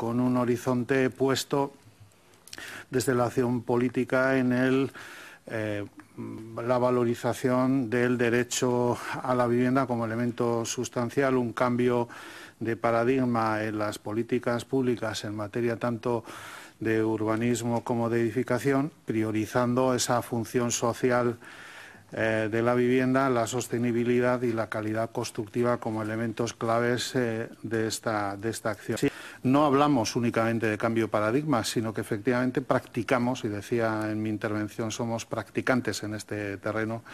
con un horizonte puesto desde la acción política en el, eh, la valorización del derecho a la vivienda como elemento sustancial, un cambio de paradigma en las políticas públicas en materia tanto de urbanismo como de edificación, priorizando esa función social eh, de la vivienda, la sostenibilidad y la calidad constructiva como elementos claves eh, de, esta, de esta acción. no hablamos únicamente de cambio de paradigma, sino que efectivamente practicamos, y decía en mi intervención, somos practicantes en este terreno,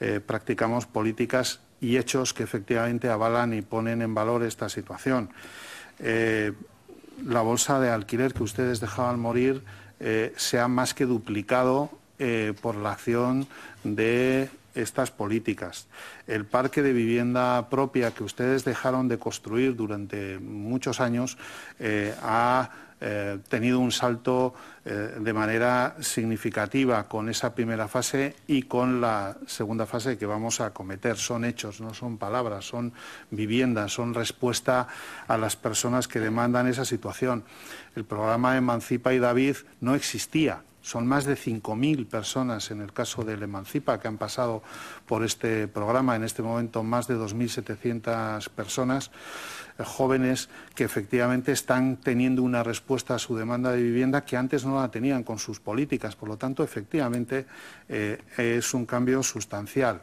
eh, practicamos políticas y hechos que efectivamente avalan y ponen en valor esta situación. la bolsa de alquiler que ustedes dejaban morir se ha más que duplicado eh, por la acción de estas políticas. El parque de vivienda propia que ustedes dejaron de construir durante muchos años eh, ha eh, tenido un salto de manera significativa con esa primera fase y con la segunda fase que vamos a acometer. Son hechos, no son palabras, son viviendas, son respuesta a las personas que demandan esa situación. El programa Emancipa y David no existía son más de 5.000 personas en el caso del Emancipa que han pasado por este programa. En este momento más de 2.700 personas eh, jóvenes que efectivamente están teniendo una respuesta a su demanda de vivienda que antes no la tenían con sus políticas. Por lo tanto, efectivamente, eh, es un cambio sustancial.